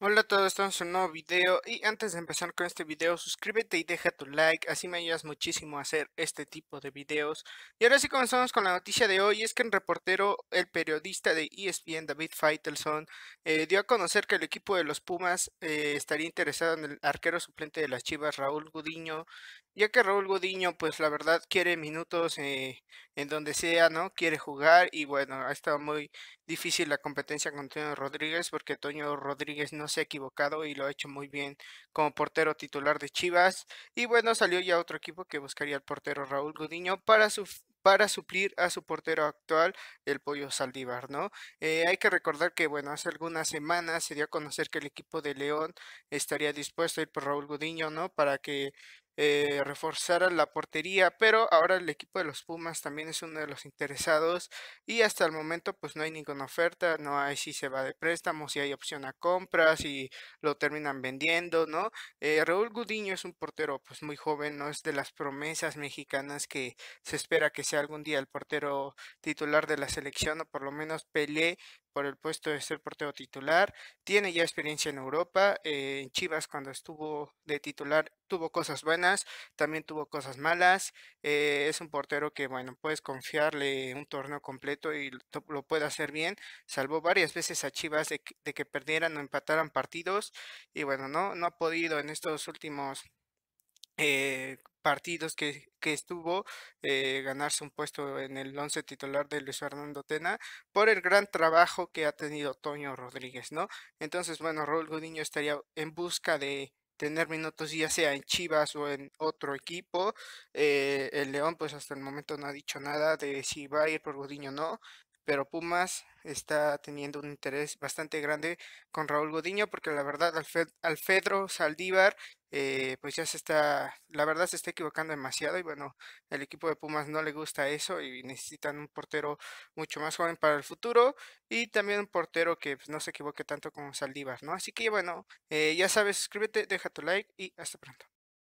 Hola a todos, estamos en un nuevo video y antes de empezar con este video suscríbete y deja tu like, así me ayudas muchísimo a hacer este tipo de videos. Y ahora sí comenzamos con la noticia de hoy, es que el reportero, el periodista de ESPN David Feitelson, eh, dio a conocer que el equipo de los Pumas eh, estaría interesado en el arquero suplente de las Chivas Raúl Gudiño, ya que Raúl Gudiño pues la verdad, quiere minutos eh, en donde sea, ¿no? Quiere jugar y bueno, ha estado muy difícil la competencia con Toño Rodríguez porque Toño Rodríguez no se ha equivocado y lo ha hecho muy bien como portero titular de Chivas. Y bueno, salió ya otro equipo que buscaría al portero Raúl Gudiño para para suplir a su portero actual, el Pollo Saldívar, ¿no? Eh, hay que recordar que, bueno, hace algunas semanas se dio a conocer que el equipo de León estaría dispuesto a ir por Raúl Gudiño, ¿no? Para que eh, reforzar la portería, pero ahora el equipo de los Pumas también es uno de los interesados y hasta el momento pues no hay ninguna oferta, no hay si se va de préstamo, si hay opción a compras, si lo terminan vendiendo, ¿no? Eh, Raúl Gudiño es un portero pues muy joven, no es de las promesas mexicanas que se espera que sea algún día el portero titular de la selección o por lo menos pelee por el puesto de ser portero titular. Tiene ya experiencia en Europa. Eh, en Chivas, cuando estuvo de titular, tuvo cosas buenas, también tuvo cosas malas. Eh, es un portero que, bueno, puedes confiarle un torneo completo y lo puede hacer bien. Salvó varias veces a Chivas de, que perdieran o empataran partidos. Y bueno, no, no ha podido en estos últimos eh, partidos que, que estuvo eh, ganarse un puesto en el once titular de Luis Fernando Tena por el gran trabajo que ha tenido Toño Rodríguez, ¿no? Entonces, bueno, Raúl Gudiño estaría en busca de tener minutos ya sea en Chivas o en otro equipo. Eh, el León pues hasta el momento no ha dicho nada de si va a ir por Gudiño o no, pero Pumas está teniendo un interés bastante grande con Raúl Godiño porque la verdad Alfredo Saldívar eh, pues ya se está, la verdad se está equivocando demasiado y bueno, el equipo de Pumas no le gusta eso y necesitan un portero mucho más joven para el futuro y también un portero que pues, no se equivoque tanto como Saldívar, ¿no? Así que bueno, eh, ya sabes, suscríbete, deja tu like y hasta pronto.